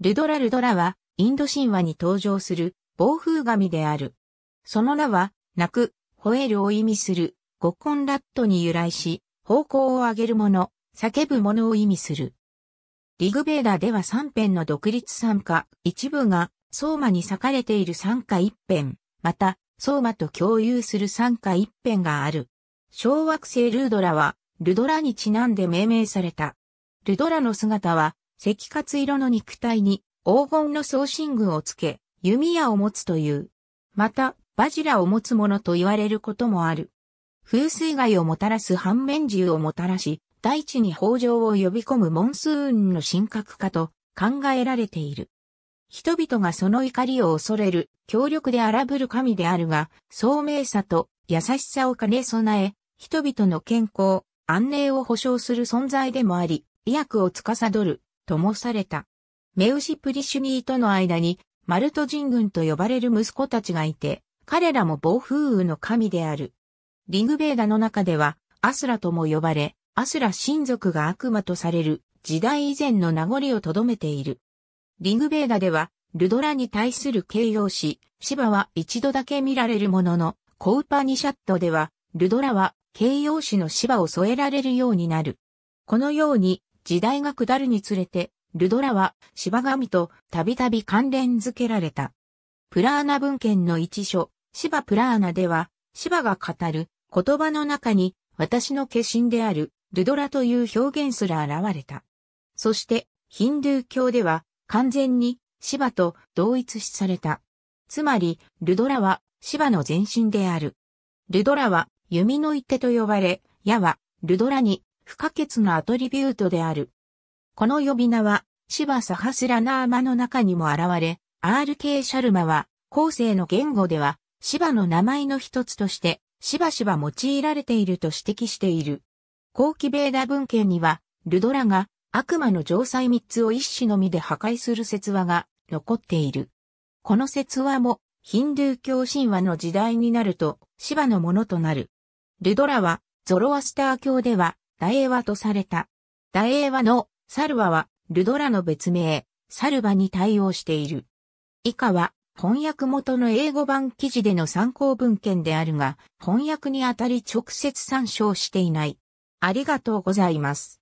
ルドラルドラは、インド神話に登場する暴風神である。その名は、泣く、吠えるを意味する、ゴッコンラットに由来し、方向を上げる者、叫ぶ者を意味する。リグベーダでは3編の独立参加、一部が、相馬に裂かれている参加1編、また、相馬と共有する参加1編がある。小惑星ルードラは、ルドラにちなんで命名された。ルドラの姿は、赤活色の肉体に黄金の送信具をつけ、弓矢を持つという。また、バジラを持つ者と言われることもある。風水害をもたらす反面銃をもたらし、大地に豊穣を呼び込むモンスーンの神格化と考えられている。人々がその怒りを恐れる、強力で荒ぶる神であるが、聡明さと優しさを兼ね備え、人々の健康、安寧を保障する存在でもあり、医薬を司るともされた。メウシプリシュニーとの間に、マルト人軍と呼ばれる息子たちがいて、彼らも暴風雨の神である。リグベーダの中では、アスラとも呼ばれ、アスラ親族が悪魔とされる時代以前の名残をとどめている。リグベーダでは、ルドラに対する形容詞、シバは一度だけ見られるものの、コウパニシャットでは、ルドラは形容詞のシバを添えられるようになる。このように、時代が下るにつれて、ルドラは芝神とたびたび関連付けられた。プラーナ文献の一書、芝プラーナでは、芝が語る言葉の中に私の化身であるルドラという表現すら現れた。そしてヒンドゥー教では完全に芝と同一視された。つまりルドラは芝の前身である。ルドラは弓の一手と呼ばれ、矢はルドラに不可欠なアトリビュートである。この呼び名は、芝サハスラナーマの中にも現れ、RK シャルマは、後世の言語では、芝の名前の一つとして、しばしば用いられていると指摘している。後期ベーダ文献には、ルドラが悪魔の城塞三つを一種のみで破壊する説話が残っている。この説話も、ヒンドゥー教神話の時代になると、シバのものとなる。ルドラは、ゾロアスター教では、ダエワとされた。ダエワのサルワはルドラの別名、サルバに対応している。以下は翻訳元の英語版記事での参考文献であるが、翻訳にあたり直接参照していない。ありがとうございます。